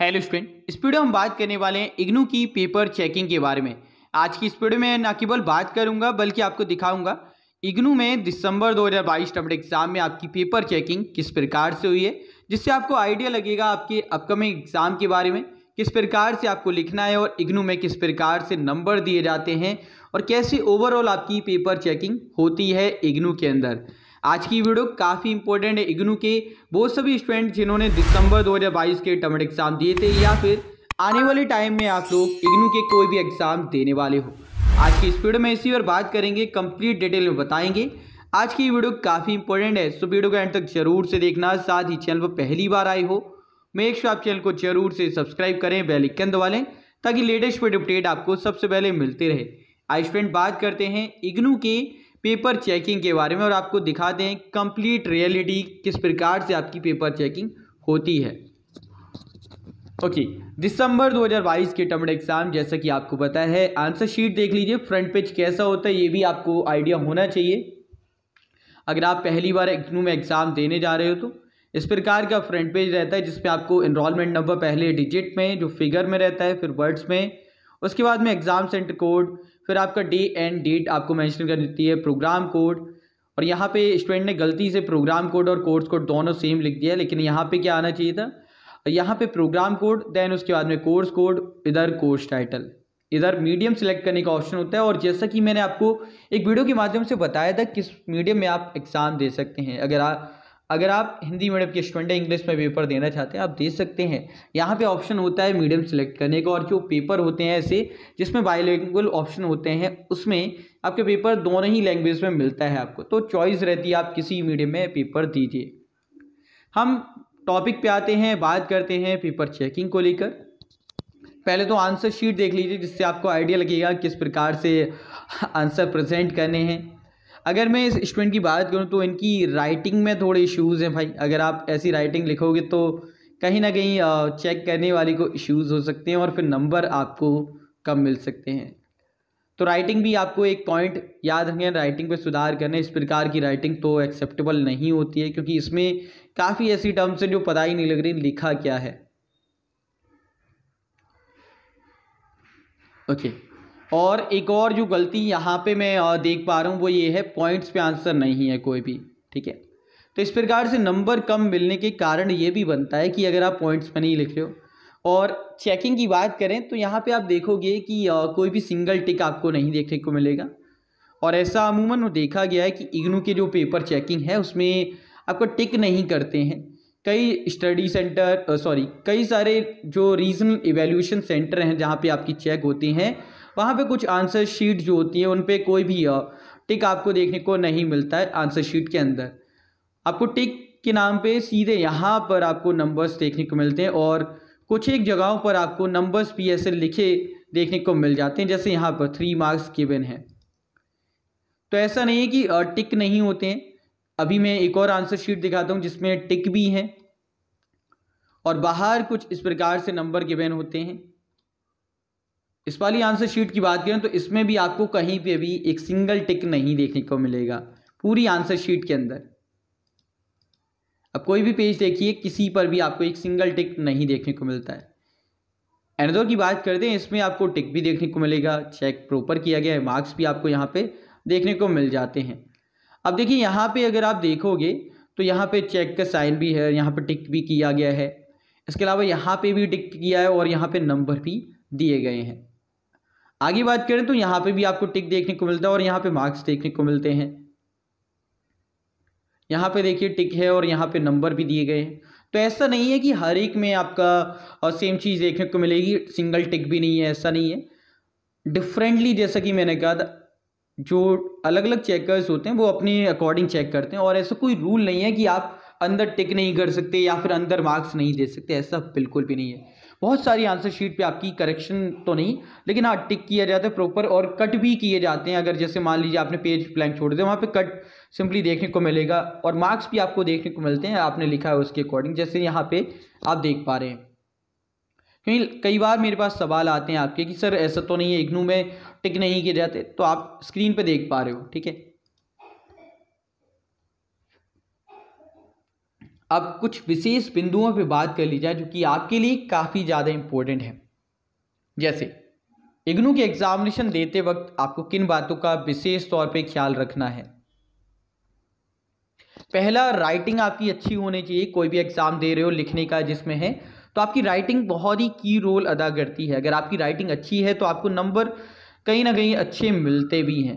Hello student इस video हम बात करने वाले हैं इग्नू की पेपर चेकिंग के बारे में आज की इस वीडियो में ना केवल बात करूंगा बल्कि आपको दिखाऊंगा इग्नू में दिसंबर 2022 बाईस एग्ज़ाम में आपकी पेपर चेकिंग किस प्रकार से हुई है जिससे आपको आइडिया लगेगा आपके अपकमिंग एग्ज़ाम के बारे में किस प्रकार से आपको लिखना है और इग्नू में किस प्रकार से नंबर दिए जाते हैं और कैसे ओवरऑल आपकी पेपर चेकिंग होती है इग्नू के अंदर आज की वीडियो काफ़ी इंपॉर्टेंट है इग्नू के वो सभी स्टूडेंट जिन्होंने दिसंबर 2022 के टर्म एग्जाम दिए थे या फिर आने वाले टाइम में आप लोग इग्नू के कोई भी एग्जाम देने वाले हो आज की इस वीडियो में इसी पर बात करेंगे कंप्लीट डिटेल में बताएंगे आज की वीडियो काफ़ी इंपॉर्टेंट है सो वीडियो को एंड तक जरूर से देखना साथ ही चैनल पर पहली बार आए हो मेक श्योर आप चैनल को जरूर से सब्सक्राइब करें बेलिकन दबा लें ताकि लेटेस्ट वीडियो अपडेट आपको सबसे पहले मिलते रहे आई स्टूडेंट बात करते हैं इग्नू के पेपर चेकिंग के बारे में और आपको दिखा दें कंप्लीट रियलिटी किस प्रकार से आपकी पेपर चेकिंग होती है ओके दिसंबर 2022 के टर्म एग्जाम जैसा कि आपको पता है आंसर शीट देख लीजिए फ्रंट पेज कैसा होता है ये भी आपको आइडिया होना चाहिए अगर आप पहली बार इग्नू में एग्ज़ाम देने जा रहे हो तो इस प्रकार का फ्रंट पेज रहता है जिसमें आपको इनरोलमेंट नंबर पहले डिजिट में जो फिगर में रहता है फिर वर्ड्स में उसके बाद में एग्ज़ाम सेंटर कोड फिर आपका डे एंड डेट आपको मैंशन कर देती है प्रोग्राम कोड और यहाँ पे स्टूडेंट ने गलती से प्रोग्राम कोड और कोर्स कोड दोनों सेम लिख दिया लेकिन यहाँ पे क्या आना चाहिए था यहाँ पे प्रोग्राम कोड देन उसके बाद में कोर्स कोड इधर कोर्स टाइटल इधर मीडियम सेलेक्ट करने का ऑप्शन होता है और जैसा कि मैंने आपको एक वीडियो के माध्यम से बताया था किस मीडियम में आप एग्ज़ाम दे सकते हैं अगर आप अगर आप हिंदी मीडियम के स्टूडेंट हैं इंग्लिश में पेपर देना चाहते हैं आप दे सकते हैं यहाँ पे ऑप्शन होता है मीडियम सेलेक्ट करने का और जो पेपर होते हैं ऐसे जिसमें बायोलैंग्वेज ऑप्शन होते हैं उसमें आपके पेपर दोनों ही लैंग्वेज में मिलता है आपको तो चॉइस रहती है आप किसी मीडियम में पेपर दीजिए हम टॉपिक पर आते हैं बात करते हैं पेपर चेकिंग को लेकर पहले तो आंसर शीट देख लीजिए जिससे आपको आइडिया लगेगा किस प्रकार से आंसर प्रेजेंट करने हैं अगर मैं इस स्टूडेंट की बात करूँ तो इनकी राइटिंग में थोड़े इश्यूज़ हैं भाई अगर आप ऐसी राइटिंग लिखोगे तो कहीं ना कहीं चेक करने वाले को इश्यूज़ हो सकते हैं और फिर नंबर आपको कम मिल सकते हैं तो राइटिंग भी आपको एक पॉइंट याद रखें राइटिंग पे सुधार करना इस प्रकार की राइटिंग तो एक्सेप्टेबल नहीं होती है क्योंकि इसमें काफ़ी ऐसी टर्म्स हैं जो पता ही नहीं लग रही लिखा क्या है ओके okay. और एक और जो गलती यहाँ पे मैं देख पा रहा हूँ वो ये है पॉइंट्स पे आंसर नहीं है कोई भी ठीक है तो इस प्रकार से नंबर कम मिलने के कारण ये भी बनता है कि अगर आप पॉइंट्स पर नहीं लिख रहे हो और चेकिंग की बात करें तो यहाँ पे आप देखोगे कि कोई भी सिंगल टिक आपको नहीं देखने को मिलेगा और ऐसा अमूमन देखा गया है कि इग्नू के जो पेपर चेकिंग है उसमें आपको टिक नहीं करते हैं कई स्टडी सेंटर सॉरी कई सारे जो रीजनल इवेल्यूशन सेंटर हैं जहाँ पे आपकी चेक होती हैं वहाँ पे कुछ आंसर शीट जो होती हैं उन पे कोई भी टिक आपको देखने को नहीं मिलता है आंसर शीट के अंदर आपको टिक के नाम पे सीधे यहाँ पर आपको नंबर्स देखने को मिलते हैं और कुछ एक जगहों पर आपको नंबर्स भी ऐसे लिखे देखने को मिल जाते हैं जैसे यहाँ पर थ्री मार्क्स गिवन है तो ऐसा नहीं है कि टिक नहीं होते हैं अभी मैं एक और आंसर शीट दिखाता हूँ जिसमें टिक भी हैं और बाहर कुछ इस प्रकार से नंबर गिवेन होते हैं इस वाली आंसर शीट की बात करें तो इसमें भी आपको कहीं पे भी एक सिंगल टिक नहीं देखने को मिलेगा पूरी आंसर शीट के अंदर अब कोई भी पेज देखिए किसी पर भी आपको एक सिंगल टिक नहीं देखने को मिलता है एनदोर की बात करते हैं इसमें आपको टिक भी देखने को मिलेगा चेक प्रॉपर किया गया है मार्क्स भी आपको यहाँ पे देखने को मिल जाते हैं अब देखिए यहाँ पे अगर आप देखोगे तो यहाँ पे चेक का साइन भी है यहाँ पे टिक भी किया गया है इसके अलावा यहाँ पे भी टिक किया है और यहाँ पे नंबर भी दिए गए हैं आगे बात करें तो यहाँ पे भी आपको टिक देखने को मिलता है और यहाँ पे मार्क्स देखने को मिलते हैं यहाँ पे देखिए टिक है और यहाँ पे नंबर भी दिए गए हैं तो ऐसा नहीं है कि हर एक में आपका और सेम चीज़ देखने को मिलेगी सिंगल टिक भी नहीं है ऐसा नहीं है डिफरेंटली जैसा कि मैंने कहा था जो अलग अलग चेकर्स होते हैं वो अपने अकॉर्डिंग चेक करते हैं और ऐसा कोई रूल नहीं है कि आप अंदर टिक नहीं कर सकते या फिर अंदर मार्क्स नहीं दे सकते ऐसा बिल्कुल भी नहीं है बहुत सारी आंसर शीट पे आपकी करेक्शन तो नहीं लेकिन हाँ टिक किया जाता है प्रॉपर और कट भी किए जाते हैं अगर जैसे मान लीजिए आपने पेज ब्लैंक छोड़ दिया वहाँ पे कट सिंपली देखने को मिलेगा और मार्क्स भी आपको देखने को मिलते हैं आपने लिखा है उसके अकॉर्डिंग जैसे यहाँ पे आप देख पा रहे हैं क्योंकि कई बार मेरे पास सवाल आते हैं आपके कि सर ऐसा तो नहीं है इग्नू में टिक नहीं किए जाते तो आप स्क्रीन पे देख पा रहे हो ठीक है अब कुछ विशेष बिंदुओं पे बात कर ली जाए जो कि आपके लिए काफ़ी ज़्यादा इम्पोर्टेंट है जैसे इग्नू के एग्जामिनेशन देते वक्त आपको किन बातों का विशेष तौर पे ख्याल रखना है पहला राइटिंग आपकी अच्छी होनी चाहिए कोई भी एग्ज़ाम दे रहे हो लिखने का जिसमें है तो आपकी राइटिंग बहुत ही की रोल अदा करती है अगर आपकी राइटिंग अच्छी है तो आपको नंबर कहीं ना कहीं अच्छे मिलते भी हैं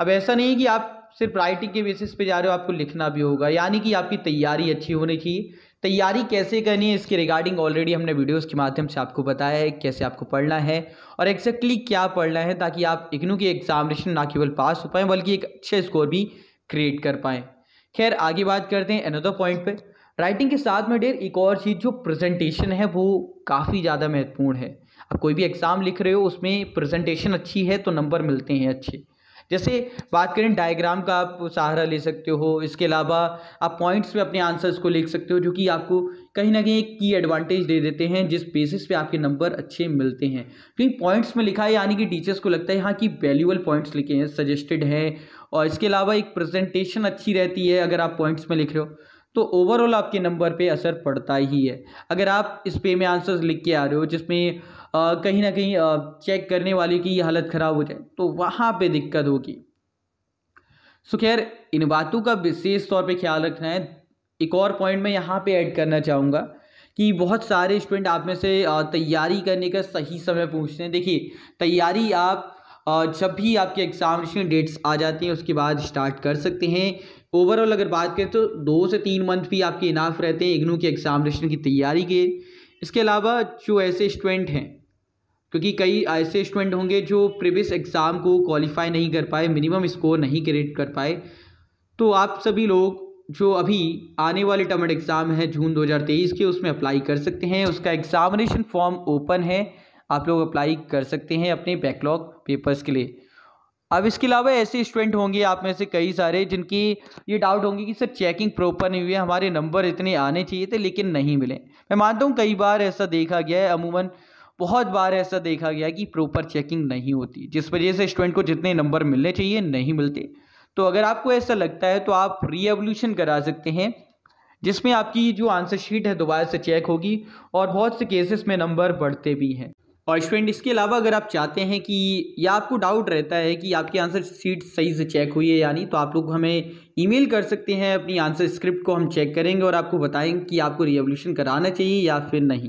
अब ऐसा नहीं कि आप सिर्फ राइटिंग के बेसिस पे जा रहे हो आपको लिखना भी होगा यानी कि आपकी तैयारी अच्छी होनी चाहिए तैयारी कैसे करनी है इसके रिगार्डिंग ऑलरेडी हमने वीडियोस के माध्यम से आपको बताया है कैसे आपको पढ़ना है और एग्जैक्टली क्या पढ़ना है ताकि आप इग्नू के एग्जामिनेशन ना केवल पास हो पाएँ बल्कि एक अच्छे स्कोर भी क्रिएट कर पाएँ खैर आगे बात करते हैं अनदर पॉइंट पर राइटिंग के साथ में डेयर एक और चीज़ जो प्रेजेंटेशन है वो काफ़ी ज़्यादा महत्वपूर्ण है अब कोई भी एग्ज़ाम लिख रहे हो उसमें प्रेजेंटेशन अच्छी है तो नंबर मिलते हैं अच्छे जैसे बात करें डायग्राम का आप सहारा ले सकते हो इसके अलावा आप पॉइंट्स में अपने आंसर्स को लिख सकते हो जो कि आपको कहीं ना कहीं एक की एडवांटेज दे देते हैं जिस बेसिस पे आपके नंबर अच्छे मिलते हैं क्योंकि तो पॉइंट्स में लिखा है यानी कि टीचर्स को लगता है यहाँ की वैल्यूबल पॉइंट्स लिखे हैं सजेस्टेड हैं और इसके अलावा एक प्रजेंटेशन अच्छी रहती है अगर आप पॉइंट्स में लिख रहे हो तो ओवरऑल आपके नंबर पे असर पड़ता ही है अगर आप इस पे में आंसर्स लिख के आ रहे हो जिसमें कहीं ना कहीं चेक करने वाले की हालत ख़राब हो जाए तो वहाँ पे दिक्कत होगी सो खैर इन बातों का विशेष तौर पे ख्याल रखना है एक और पॉइंट मैं यहाँ पे ऐड करना चाहूँगा कि बहुत सारे स्टूडेंट आप में से तैयारी करने का सही समय पूछते हैं देखिए तैयारी आप जब भी आपके एग्ज़ामिनेशन डेट्स आ जाती हैं उसके बाद स्टार्ट कर सकते हैं ओवरऑल अगर बात करें तो दो से तीन मंथ भी आपके इनाफ रहते हैं इग्नू के एग्जामिनेशन की तैयारी के इसके अलावा जो ऐसे स्टूडेंट हैं क्योंकि कई ऐसे स्टूडेंट होंगे जो प्रीवियस एग्ज़ाम को क्वालिफाई नहीं कर पाए मिनिमम स्कोर नहीं क्रिएट कर पाए तो आप सभी लोग जो अभी आने वाले टर्म एग्ज़ाम है जून 2023 के उसमें अप्लाई कर सकते हैं उसका एग्ज़ामिनेशन फॉर्म ओपन है आप लोग अप्लाई कर सकते हैं अपने बैकलॉग पेपर्स के लिए अब इसके अलावा ऐसे स्टूडेंट होंगे आप में से कई सारे जिनकी ये डाउट होंगे कि सर चेकिंग प्रॉपर नहीं हुई है हमारे नंबर इतने आने चाहिए थे लेकिन नहीं मिले मैं मानता हूँ कई बार ऐसा देखा गया है अमूमन बहुत बार ऐसा देखा गया कि प्रॉपर चेकिंग नहीं होती जिस वजह से स्टूडेंट को जितने नंबर मिलने चाहिए नहीं मिलते तो अगर आपको ऐसा लगता है तो आप रीएवल्यूशन करा सकते हैं जिसमें आपकी जो आंसर शीट है दोबारा से चेक होगी और बहुत से केसेस में नंबर बढ़ते भी हैं और स्टूडेंट इसके अलावा अगर आप चाहते हैं कि या आपको डाउट रहता है कि आपकी आंसर शीट सही से चेक हुई है या नहीं तो आप लोग हमें ईमेल कर सकते हैं अपनी आंसर स्क्रिप्ट को हम चेक करेंगे और आपको बताएंगे कि आपको रिवोल्यूशन कराना चाहिए या फिर नहीं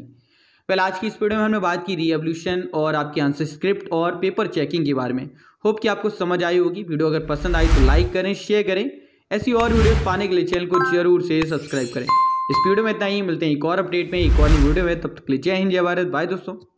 पहले आज की इस वीडियो में हमने बात की रिवोल्यूशन और आपके आंसर स्क्रिप्ट और पेपर चेकिंग के बारे में होप कि आपको समझ आई होगी वीडियो अगर पसंद आई तो लाइक करें शेयर करें ऐसी और वीडियोस पाने के लिए चैनल को जरूर से सब्सक्राइब करें इस वीडियो में इतना ही मिलते हैं एक और अपडेट में एक और वीडियो में तब तक लिए जय हिंद जय भारत बाय दोस्तों